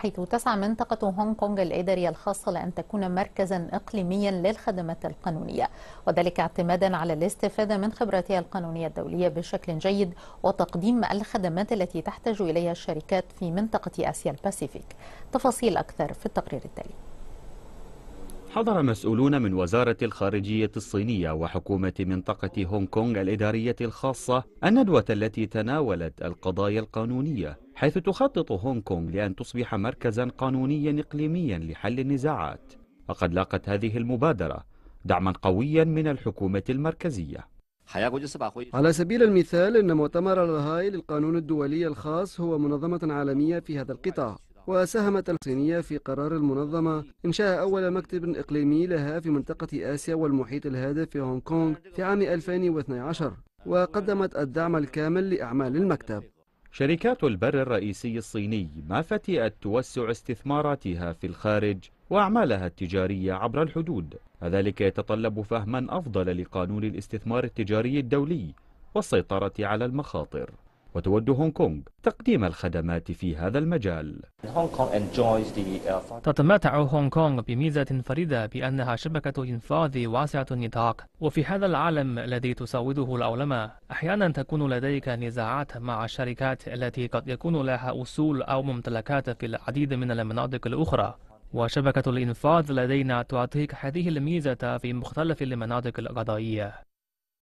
حيث تسعى منطقة هونغ كونغ الإدارية الخاصة لأن تكون مركزا إقليميا للخدمات القانونية وذلك اعتمادا على الاستفادة من خبراتها القانونية الدولية بشكل جيد وتقديم الخدمات التي تحتاج إليها الشركات في منطقة آسيا الباسيفيك تفاصيل أكثر في التقرير التالي حضر مسؤولون من وزارة الخارجية الصينية وحكومة منطقة هونغ كونغ الإدارية الخاصة الندوة التي تناولت القضايا القانونية حيث تخطط هونغ كونغ لأن تصبح مركزا قانونيا إقليميا لحل النزاعات وقد لاقت هذه المبادرة دعما قويا من الحكومة المركزية على سبيل المثال إن مؤتمر الرهاي للقانون الدولي الخاص هو منظمة عالمية في هذا القطاع وساهمت الصينية في قرار المنظمة إنشاء أول مكتب إقليمي لها في منطقة آسيا والمحيط الهادئ في هونغ كونغ في عام 2012 وقدمت الدعم الكامل لأعمال المكتب شركات البر الرئيسي الصيني ما فتئت توسع استثماراتها في الخارج وأعمالها التجارية عبر الحدود وذلك يتطلب فهما أفضل لقانون الاستثمار التجاري الدولي والسيطرة على المخاطر وتود هونغ كونغ تقديم الخدمات في هذا المجال uh, تتمتع هونغ كونغ بميزة فريدة بأنها شبكة إنفاذ واسعة النطاق وفي هذا العالم الذي تسوده العلماء أحيانا تكون لديك نزاعات مع الشركات التي قد يكون لها أصول أو ممتلكات في العديد من المناطق الأخرى وشبكة الإنفاذ لدينا تعطيك هذه الميزة في مختلف المناطق القضائية